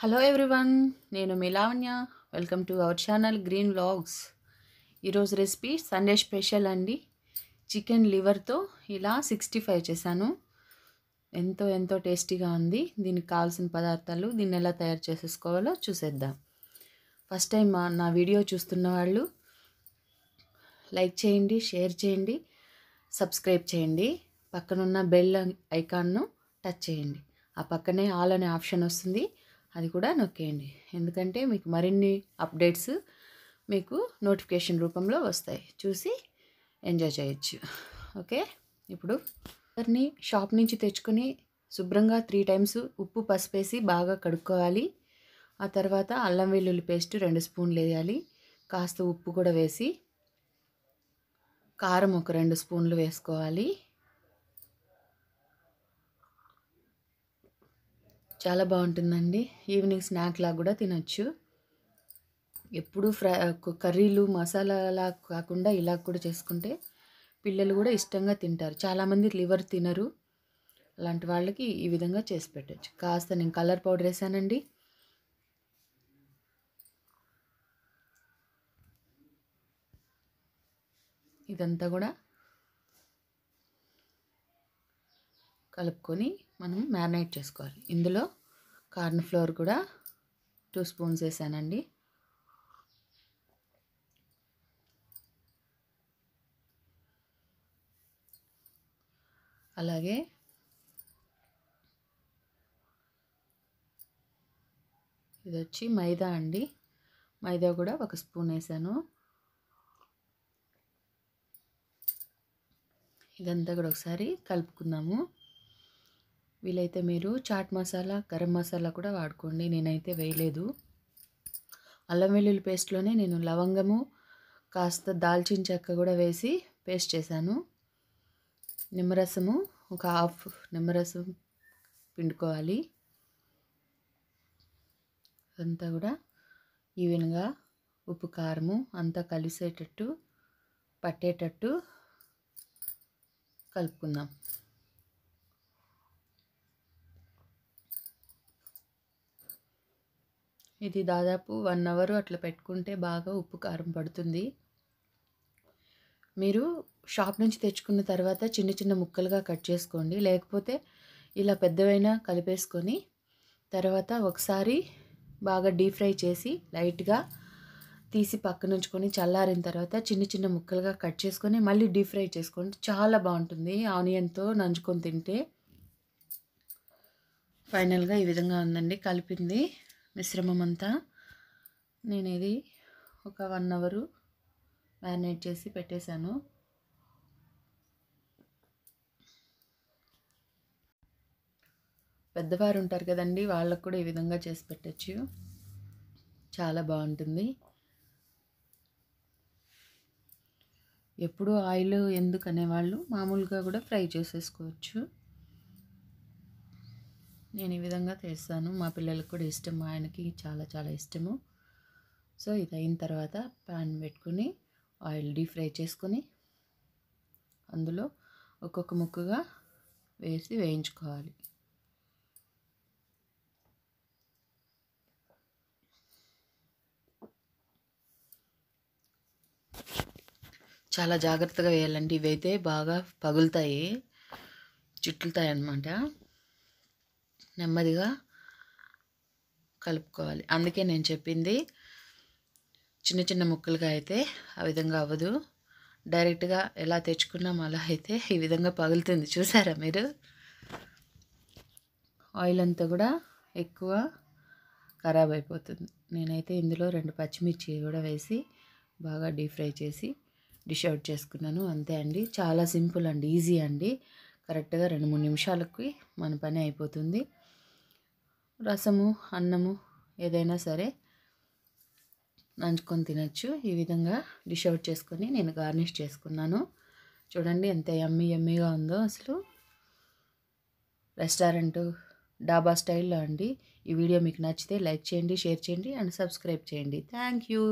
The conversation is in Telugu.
హలో ఎవ్రీవన్ నేను మిలావణ్య welcome to our channel green vlogs ఈరోజు రెసిపీ సండే స్పెషల్ అండి చికెన్ లివర్తో ఇలా సిక్స్టీ ఫైవ్ చేశాను ఎంతో ఎంతో టేస్టీగా ఉంది దీనికి కావాల్సిన పదార్థాలు దీన్ని ఎలా తయారు చేసేసుకోవాలో చూసేద్దాం ఫస్ట్ టైం నా వీడియో చూస్తున్న వాళ్ళు లైక్ చేయండి షేర్ చేయండి సబ్స్క్రైబ్ చేయండి పక్కనున్న బెల్ ఐకాన్ను టచ్ చేయండి ఆ పక్కనే ఆల్ అనే ఆప్షన్ వస్తుంది అది కూడా నొక్కేయండి ఎందుకంటే మీకు మరిన్ని అప్డేట్స్ మీకు నోటిఫికేషన్ రూపంలో వస్తాయి చూసి ఎంజాయ్ చేయొచ్చు ఓకే ఇప్పుడు కుక్కర్ని షాప్ నుంచి తెచ్చుకొని శుభ్రంగా త్రీ టైమ్స్ ఉప్పు పసిపేసి బాగా కడుక్కోవాలి ఆ తర్వాత అల్లం వెల్లుల్లి పేస్ట్ రెండు స్పూన్లు వేయాలి కాస్త ఉప్పు కూడా వేసి కారం ఒక రెండు స్పూన్లు వేసుకోవాలి చాలా బాగుంటుందండి ఈవినింగ్ స్నాక్ లాగా కూడా తినచ్చు ఎప్పుడు ఫ్రై కర్రీలు మసాలాలా కాకుండా ఇలా కూడా చేసుకుంటే పిల్లలు కూడా ఇష్టంగా తింటారు చాలామంది లివర్ తినరు అలాంటి వాళ్ళకి ఈ విధంగా చేసి పెట్టచ్చు కాస్త నేను కలర్ పౌడర్ వేసానండి ఇదంతా కూడా కలుపుకొని మనం మ్యారినేట్ చేసుకోవాలి ఇందులో కార్న్ ఫ్లోర్ కూడా టూ స్పూన్స్ వేసానండి అలాగే ఇది వచ్చి మైదా అండి మైదా కూడా ఒక స్పూన్ వేసాను ఇదంతా కూడా ఒకసారి కలుపుకుందాము వీలైతే మీరు చాట్ మసాలా గరం మసాలా కూడా వాడుకోండి నేనైతే వేయలేదు అల్లం వెల్లుల్లి పేస్ట్లోనే నేను లవంగము కాస్త దాల్చిన చెక్క కూడా వేసి పేస్ట్ చేశాను నిమ్మరసము ఒక హాఫ్ నిమ్మరసం పిండుకోవాలి అంతా కూడా ఈవెన్గా ఉప్పు కారము అంతా కలిసేటట్టు పట్టేటట్టు కలుపుకుందాం ఇది దాదాపు వన్ అవర్ అట్లా పెట్టుకుంటే బాగా ఉప్పు కారం పడుతుంది మీరు షాప్ నుంచి తెచ్చుకున్న తర్వాత చిన్న చిన్న ముక్కలుగా కట్ చేసుకోండి లేకపోతే ఇలా పెద్దవైనా కలిపేసుకొని తర్వాత ఒకసారి బాగా డీప్ ఫ్రై చేసి లైట్గా తీసి పక్కన ఉంచుకొని చల్లారిన తర్వాత చిన్న చిన్న ముక్కలుగా కట్ చేసుకొని మళ్ళీ డీప్ ఫ్రై చేసుకోండి చాలా బాగుంటుంది ఆనియన్తో నంచుకొని తింటే ఫైనల్గా ఈ విధంగా ఉందండి కలిపింది మిశ్రమం అంతా నేను ఇది ఒక వన్ అవరు మ్యారినేట్ చేసి పెట్టేశాను పెద్దవారు ఉంటారు కదండి వాళ్ళకు కూడా ఈ విధంగా చేసి పెట్టచ్చు చాలా బాగుంటుంది ఎప్పుడు ఆయిల్ ఎందుకు అనేవాళ్ళు మామూలుగా కూడా ఫ్రై చేసేసుకోవచ్చు నేను ఈ విధంగా చేస్తాను మా పిల్లలకు కూడా ఇష్టం ఆయనకి చాలా చాలా ఇష్టము సో ఇది అయిన తర్వాత ప్యాన్ పెట్టుకుని ఆయిల్ డీప్ ఫ్రై చేసుకుని అందులో ఒక్కొక్క ముక్కగా వేసి వేయించుకోవాలి చాలా జాగ్రత్తగా వేయాలండి ఇవైతే బాగా పగులుతాయి చిట్లుతాయి అన్నమాట నెమ్మదిగా కలుపుకోవాలి అందుకే నేను చెప్పింది చిన్న చిన్న ముక్కలుగా అయితే ఆ విధంగా అవ్వదు డైరెక్ట్గా ఎలా తెచ్చుకున్నాం అలా అయితే ఈ విధంగా పగులుతుంది చూసారా మీరు ఆయిల్ అంతా కూడా ఎక్కువ ఖరాబ్ అయిపోతుంది నేనైతే ఇందులో రెండు పచ్చిమిర్చి కూడా వేసి బాగా డీప్ ఫ్రై చేసి డిష్ అవుట్ చేసుకున్నాను అంతే అండి చాలా సింపుల్ అండి ఈజీ అండి కరెక్ట్గా రెండు మూడు నిమిషాలకి మన పని అయిపోతుంది రసము అన్నము ఏదైనా సరే నంచుకొని తినచ్చు ఈ విధంగా డిష్ అవుట్ చేసుకొని నేను గార్నిష్ చేసుకున్నాను చూడండి ఎంత ఎమ్మి ఎమ్మిగా ఉందో అసలు రెస్టారెంట్ డాబా స్టైల్లో అండి ఈ వీడియో మీకు నచ్చితే లైక్ చేయండి షేర్ చేయండి అండ్ సబ్స్క్రైబ్ చేయండి థ్యాంక్ యూ